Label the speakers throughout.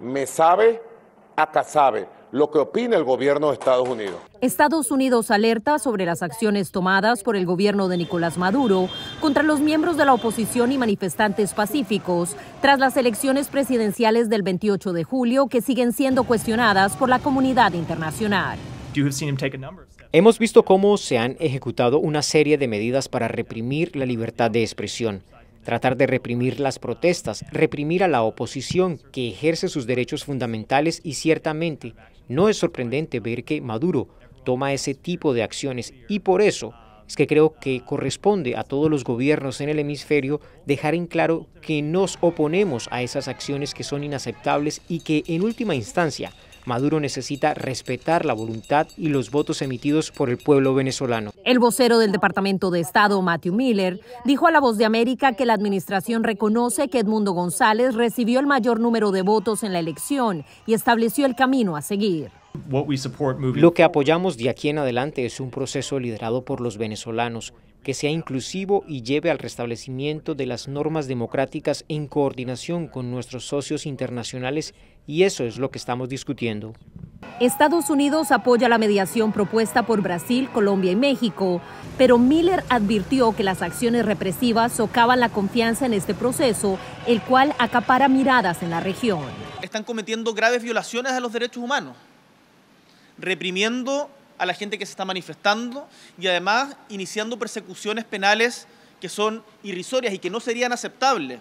Speaker 1: me sabe a sabe, lo que opina el gobierno de Estados Unidos.
Speaker 2: Estados Unidos alerta sobre las acciones tomadas por el gobierno de Nicolás Maduro contra los miembros de la oposición y manifestantes pacíficos tras las elecciones presidenciales del 28 de julio que siguen siendo cuestionadas por la comunidad internacional.
Speaker 3: Hemos visto cómo se han ejecutado una serie de medidas para reprimir la libertad de expresión tratar de reprimir las protestas, reprimir a la oposición que ejerce sus derechos fundamentales y ciertamente no es sorprendente ver que Maduro toma ese tipo de acciones y por eso es que creo que corresponde a todos los gobiernos en el hemisferio dejar en claro que nos oponemos a esas acciones que son inaceptables y que en última instancia Maduro necesita respetar la voluntad y los votos emitidos por el pueblo venezolano.
Speaker 2: El vocero del Departamento de Estado, Matthew Miller, dijo a La Voz de América que la administración reconoce que Edmundo González recibió el mayor número de votos en la elección y estableció el camino a seguir.
Speaker 3: Lo que apoyamos de aquí en adelante es un proceso liderado por los venezolanos que sea inclusivo y lleve al restablecimiento de las normas democráticas en coordinación con nuestros socios internacionales y eso es lo que estamos discutiendo.
Speaker 2: Estados Unidos apoya la mediación propuesta por Brasil, Colombia y México, pero Miller advirtió que las acciones represivas socavan la confianza en este proceso, el cual acapara miradas en la región.
Speaker 1: Están cometiendo graves violaciones a los derechos humanos reprimiendo a la gente que se está manifestando y además iniciando persecuciones penales que son irrisorias y que no serían aceptables.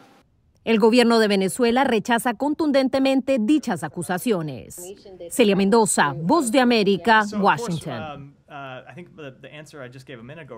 Speaker 2: El gobierno de Venezuela rechaza contundentemente dichas acusaciones. Celia Mendoza, Voz de América, Washington.
Speaker 1: Um, uh,